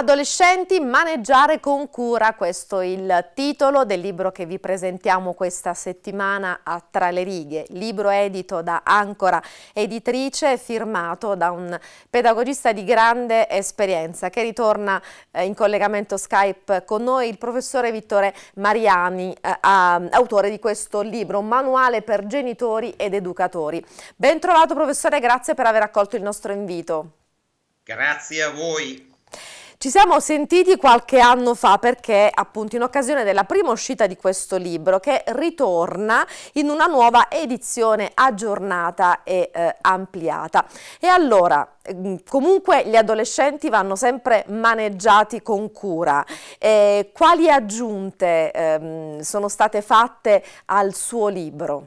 Adolescenti, maneggiare con cura, questo è il titolo del libro che vi presentiamo questa settimana a Tra le righe, libro edito da Ancora Editrice, firmato da un pedagogista di grande esperienza che ritorna eh, in collegamento Skype con noi, il professore Vittore Mariani, eh, autore di questo libro, un manuale per genitori ed educatori. Ben trovato professore, grazie per aver accolto il nostro invito. Grazie a voi. Ci siamo sentiti qualche anno fa perché appunto in occasione della prima uscita di questo libro che ritorna in una nuova edizione aggiornata e eh, ampliata. E allora mm, comunque gli adolescenti vanno sempre maneggiati con cura. Eh, quali aggiunte ehm, sono state fatte al suo libro?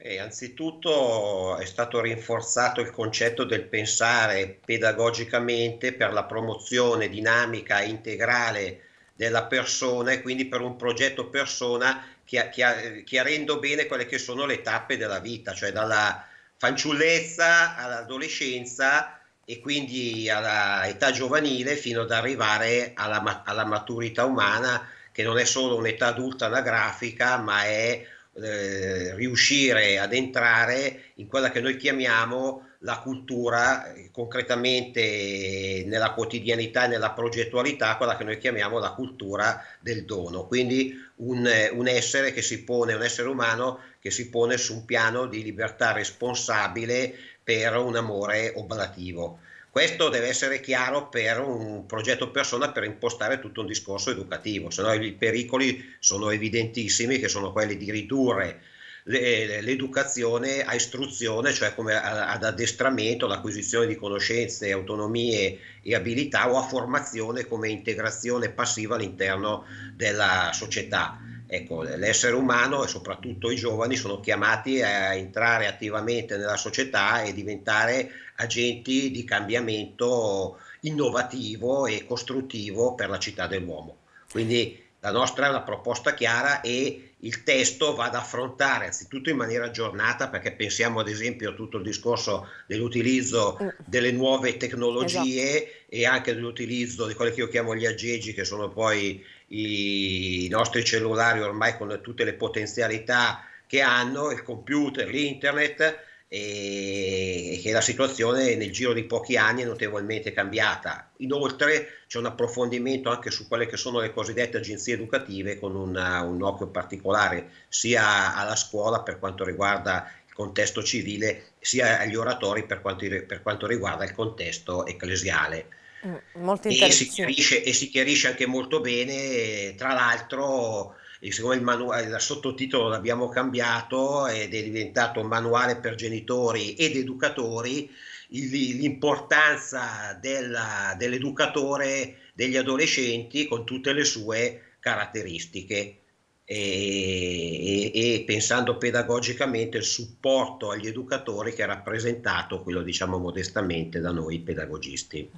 Eh, anzitutto è stato rinforzato il concetto del pensare pedagogicamente per la promozione dinamica e integrale della persona e quindi per un progetto persona chiarendo bene quelle che sono le tappe della vita, cioè dalla fanciullezza all'adolescenza e quindi all'età giovanile fino ad arrivare alla, alla maturità umana che non è solo un'età adulta anagrafica ma è eh, riuscire ad entrare in quella che noi chiamiamo la cultura eh, concretamente nella quotidianità e nella progettualità, quella che noi chiamiamo la cultura del dono, quindi un, un, essere che si pone, un essere umano che si pone su un piano di libertà responsabile per un amore oblativo. Questo deve essere chiaro per un progetto persona per impostare tutto un discorso educativo, se no i pericoli sono evidentissimi che sono quelli di ridurre l'educazione a istruzione, cioè come ad addestramento, l'acquisizione di conoscenze, autonomie e abilità o a formazione come integrazione passiva all'interno della società. Ecco, l'essere umano e soprattutto i giovani sono chiamati a entrare attivamente nella società e diventare agenti di cambiamento innovativo e costruttivo per la città dell'uomo. Quindi la nostra è una proposta chiara e il testo va ad affrontare anzitutto in maniera aggiornata perché pensiamo ad esempio a tutto il discorso dell'utilizzo mm. delle nuove tecnologie esatto. e anche dell'utilizzo di quelli che io chiamo gli aggeggi che sono poi i nostri cellulari ormai con tutte le potenzialità che hanno, il computer, l'internet e che la situazione nel giro di pochi anni è notevolmente cambiata. Inoltre c'è un approfondimento anche su quelle che sono le cosiddette agenzie educative con una, un occhio particolare sia alla scuola per quanto riguarda il contesto civile sia agli oratori per quanto, per quanto riguarda il contesto ecclesiale. Mm, molto e, si chiarisce, e si chiarisce anche molto bene, tra l'altro e siccome il manuale, eh, da sottotitolo l'abbiamo cambiato ed è diventato manuale per genitori ed educatori, l'importanza della, dell'educatore degli adolescenti con tutte le sue caratteristiche. E, e, e, pensando pedagogicamente il supporto agli educatori che è rappresentato, quello diciamo modestamente, da noi pedagogisti.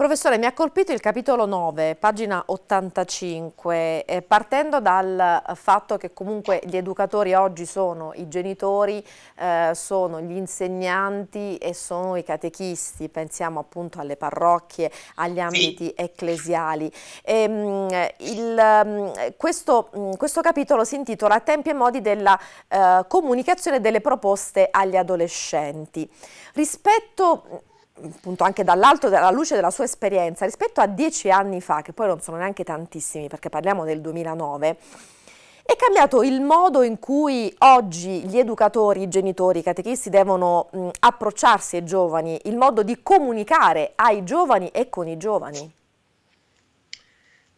Professore, mi ha colpito il capitolo 9, pagina 85, eh, partendo dal fatto che comunque gli educatori oggi sono i genitori, eh, sono gli insegnanti e sono i catechisti, pensiamo appunto alle parrocchie, agli ambiti sì. ecclesiali. E, ehm, mh, il, mh, mm, questo, mh, mm, questo, capitolo si intitola Tempi e modi della eh, comunicazione delle proposte agli adolescenti. Rispetto appunto anche dall'alto, dalla luce della sua esperienza, rispetto a dieci anni fa, che poi non sono neanche tantissimi perché parliamo del 2009, è cambiato il modo in cui oggi gli educatori, i genitori, i catechisti devono mh, approcciarsi ai giovani, il modo di comunicare ai giovani e con i giovani?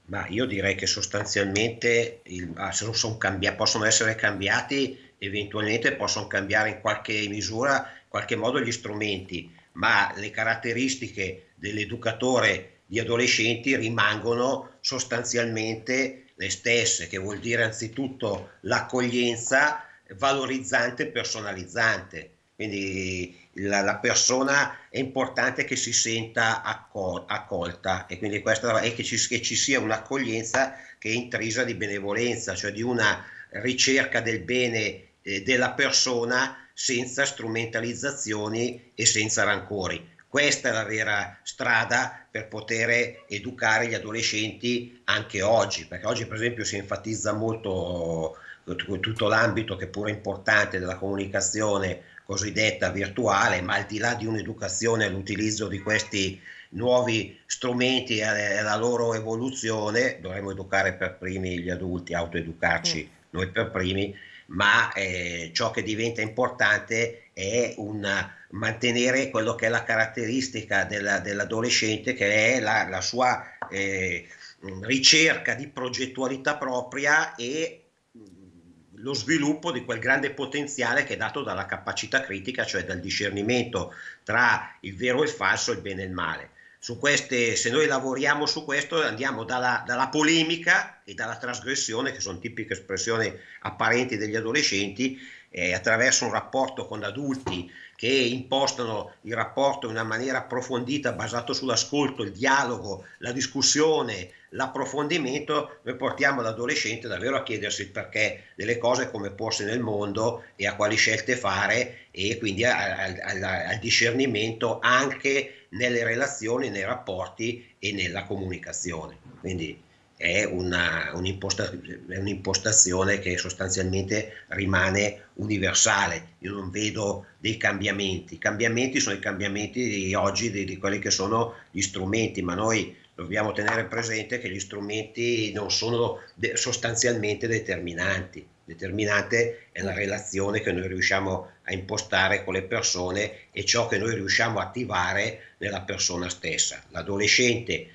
Ma io direi che sostanzialmente il, ah, cambiati, possono essere cambiati, eventualmente possono cambiare in qualche misura, in qualche modo gli strumenti, ma le caratteristiche dell'educatore di adolescenti rimangono sostanzialmente le stesse, che vuol dire anzitutto l'accoglienza valorizzante e personalizzante. Quindi la, la, persona è importante che si senta accol- accolta e quindi questa è che ci, che ci sia un'accoglienza che è intrisa di benevolenza, cioè di una ricerca del bene eh, della persona senza strumentalizzazioni e senza rancori. Questa è la vera strada per poter educare gli adolescenti anche oggi, perché oggi per esempio si enfatizza molto tutto l'ambito che è pure importante della comunicazione cosiddetta virtuale, ma al di là di un'educazione all'utilizzo di questi nuovi strumenti e alla loro evoluzione, dovremmo educare per primi gli adulti, autoeducarci mm. noi per primi ma eh, ciò che diventa importante è un, mantenere quello che è la caratteristica della, dell'adolescente, che è la, la sua eh, mm, ricerca di progettualità propria e mm, lo sviluppo di quel grande potenziale che è dato dalla capacità critica, cioè dal discernimento tra il vero e il falso, il bene e il male su queste, se noi lavoriamo su questo, andiamo dalla, dalla, polemica e dalla trasgressione, che sono tipiche espressioni apparenti degli adolescenti, eh, attraverso un rapporto con adulti che impostano il rapporto in una maniera approfondita, basato sull'ascolto, il dialogo, la discussione, l'approfondimento, noi portiamo l'adolescente davvero a chiedersi il perché delle cose, come porsi nel mondo e a quali scelte fare e quindi al, al, al discernimento anche nelle relazioni, nei rapporti e nella comunicazione. Quindi, è, una, un'imposta, è un'impostazione che sostanzialmente rimane universale. Io non vedo dei cambiamenti. I cambiamenti sono i cambiamenti di oggi, di, di quelli che sono gli strumenti, ma noi dobbiamo tenere presente che gli strumenti non sono de- sostanzialmente determinanti. Determinante è la relazione che noi riusciamo a impostare con le persone e ciò che noi riusciamo a attivare nella persona stessa. L'adolescente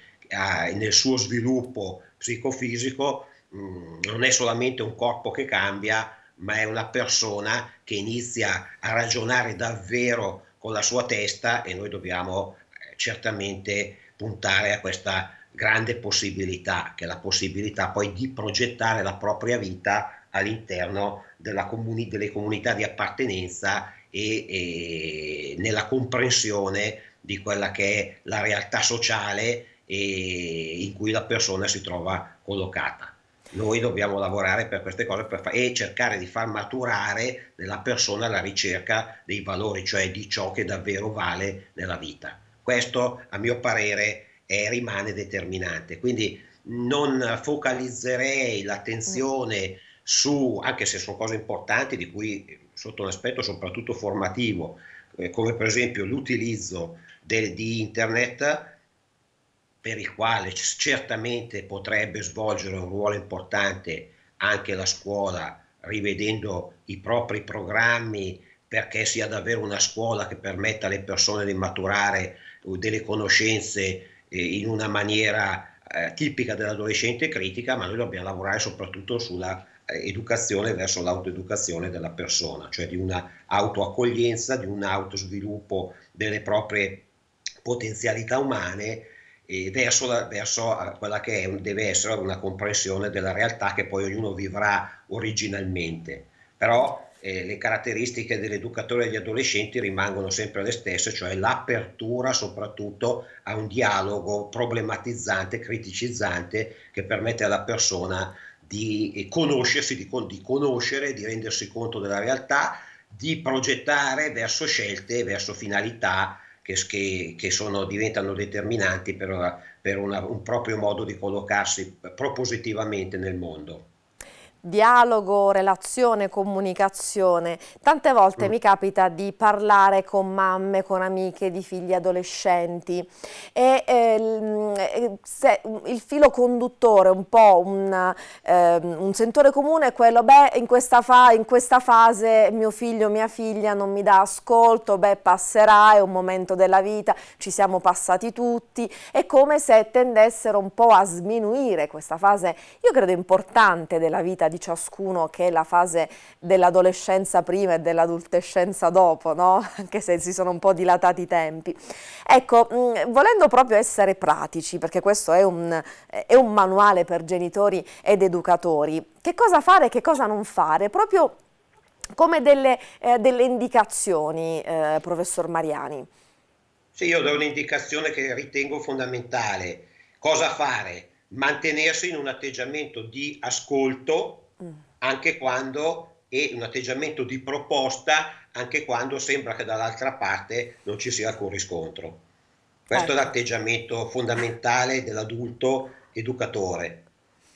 nel suo sviluppo psicofisico mh, mm, non è solamente un corpo che cambia, ma è una persona che inizia a ragionare davvero con la sua testa e noi dobbiamo eh, certamente puntare a questa grande possibilità, che è la possibilità poi di progettare la propria vita all'interno comuni- delle comunità di appartenenza e, e nella comprensione di quella che è la realtà sociale in cui la persona si trova collocata. Noi dobbiamo lavorare per queste cose per fa- e cercare di far maturare nella persona la ricerca dei valori, cioè di ciò che davvero vale nella vita. Questo, a mio parere, è, rimane determinante. Quindi non focalizzerei l'attenzione su, anche se sono cose importanti, di cui sotto un aspetto soprattutto formativo, eh, come per esempio l'utilizzo del, di internet per il quale certamente potrebbe svolgere un ruolo importante anche la scuola, rivedendo i propri programmi perché sia davvero una scuola che permetta alle persone di maturare uh, delle conoscenze eh, in una maniera eh, tipica dell'adolescente critica, ma noi dobbiamo lavorare soprattutto sulla eh, educazione verso l'autoeducazione della persona, cioè di una autoaccoglienza, di un autosviluppo delle proprie potenzialità umane e verso, la, verso eh, quella che è, deve essere una comprensione della realtà che poi ognuno vivrà originalmente. Però eh, le caratteristiche dell'educatore e degli adolescenti rimangono sempre le stesse, cioè l'apertura soprattutto a un dialogo problematizzante, criticizzante, che permette alla persona di eh, conoscersi, di, di conoscere, di rendersi conto della realtà, di progettare verso scelte, verso finalità che, che sono, diventano determinanti per, per una, un proprio modo di collocarsi propositivamente nel mondo dialogo, relazione, comunicazione. Tante volte mm. mi capita di parlare con mamme, con amiche di figli adolescenti e ehm, eh, se, il filo conduttore, un po' un, eh, un, sentore comune è quello, beh in questa, in questa fase mio figlio, mia figlia non mi dà ascolto, beh passerà, è un momento della vita, ci siamo passati tutti, è come se tendessero un po' a sminuire questa fase, io credo importante della vita di di ciascuno che è la fase dell'adolescenza prima e dell'adolescenza dopo, no? anche se si sono un po' dilatati i tempi. Ecco, mh, mm, volendo proprio essere pratici, perché questo è un, è un manuale per genitori ed educatori, che cosa fare e che cosa non fare? Proprio come delle, eh, delle indicazioni, eh, professor Mariani. Sì, io do un'indicazione che ritengo fondamentale. Cosa fare? Mantenersi in un atteggiamento di ascolto anche quando è un atteggiamento di proposta anche quando sembra che dall'altra parte non ci sia alcun riscontro. Questo ecco. è certo. l'atteggiamento fondamentale dell'adulto educatore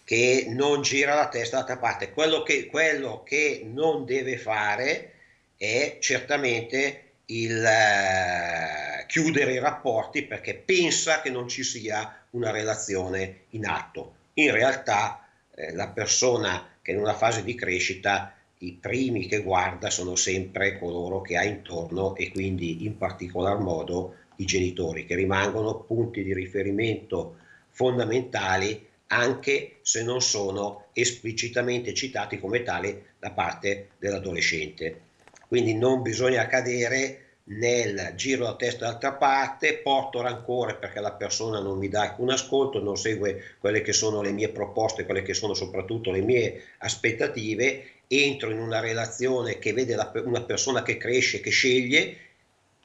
che non gira la testa dall'altra parte. Quello che, quello che non deve fare è certamente il eh, chiudere i rapporti perché pensa che non ci sia una relazione in atto. In realtà eh, la persona che in una fase di crescita i primi che guarda sono sempre coloro che ha intorno e quindi in particolar modo i genitori, che rimangono punti di riferimento fondamentali anche se non sono esplicitamente citati come tali da parte dell'adolescente. Quindi non bisogna cadere nel giro la testa dall'altra parte, porto rancore perché la persona non mi dà alcun ascolto, non segue quelle che sono le mie proposte, quelle che sono soprattutto le mie aspettative, entro in una relazione che vede la, una persona che cresce, che sceglie,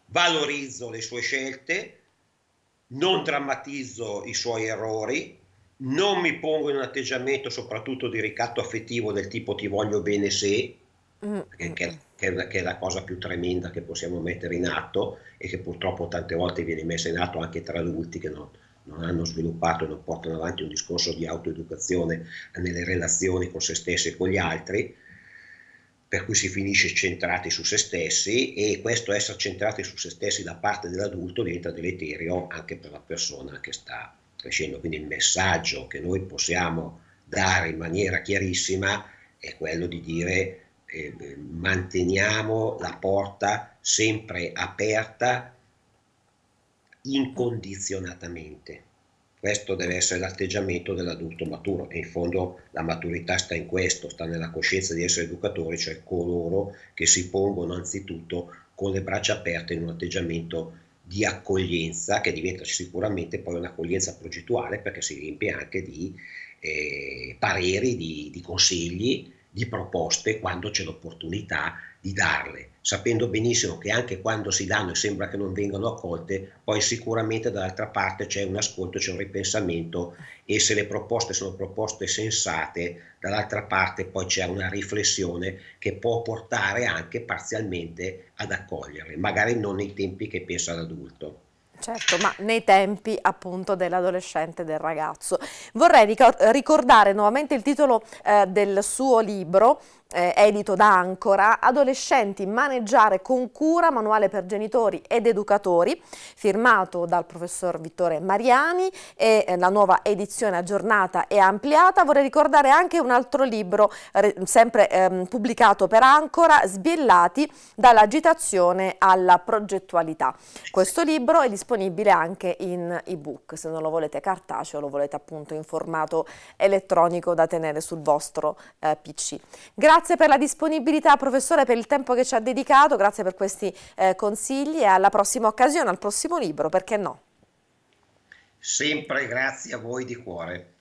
valorizzo le sue scelte, non drammatizzo i suoi errori, non mi pongo in un atteggiamento soprattutto di ricatto affettivo del tipo ti voglio bene se, mm, perché mm, mm che è, una, che è, la cosa più tremenda che possiamo mettere in atto e che purtroppo tante volte viene messa in atto anche tra adulti che non, non hanno sviluppato e non portano avanti un discorso di autoeducazione nelle relazioni con se stessi e con gli altri, per cui si finisce centrati su se stessi e questo essere centrati su se stessi da parte dell'adulto diventa deleterio anche per la persona che sta crescendo. Quindi il messaggio che noi possiamo dare in maniera chiarissima è quello di dire eh, manteniamo la porta sempre aperta incondizionatamente. Questo deve essere l'atteggiamento dell'adulto maturo e in fondo la maturità sta in questo, sta nella coscienza di essere educatori, cioè coloro che si pongono anzitutto con le braccia aperte in un atteggiamento di accoglienza che diventa sicuramente poi un'accoglienza progettuale perché si riempie anche di eh, pareri, di, di consigli, di proposte quando c'è l'opportunità di darle, sapendo benissimo che anche quando si danno e sembra che non vengano accolte, poi sicuramente dall'altra parte c'è un ascolto, c'è un ripensamento e se le proposte sono proposte sensate, dall'altra parte poi c'è una riflessione che può portare anche parzialmente ad accoglierle, magari non nei tempi che pensa l'adulto. Certo, ma nei tempi appunto dell'adolescente e del ragazzo. Vorrei ricordare nuovamente il titolo eh, del suo libro, eh, edito da Ancora, Adolescenti maneggiare con cura, manuale per genitori ed educatori, firmato dal professor Vittore Mariani e eh, la nuova edizione aggiornata e ampliata. Vorrei ricordare anche un altro libro, re, sempre ehm, pubblicato per Ancora, Sbiellati dall'agitazione alla progettualità. Questo libro è disponibile anche in ebook, se non lo volete cartaceo lo volete appunto in formato elettronico da tenere sul vostro eh, PC. Grazie Grazie per la disponibilità professore, per il tempo che ci ha dedicato, grazie per questi eh, consigli e alla prossima occasione, al prossimo libro, perché no? Sempre grazie a voi di cuore.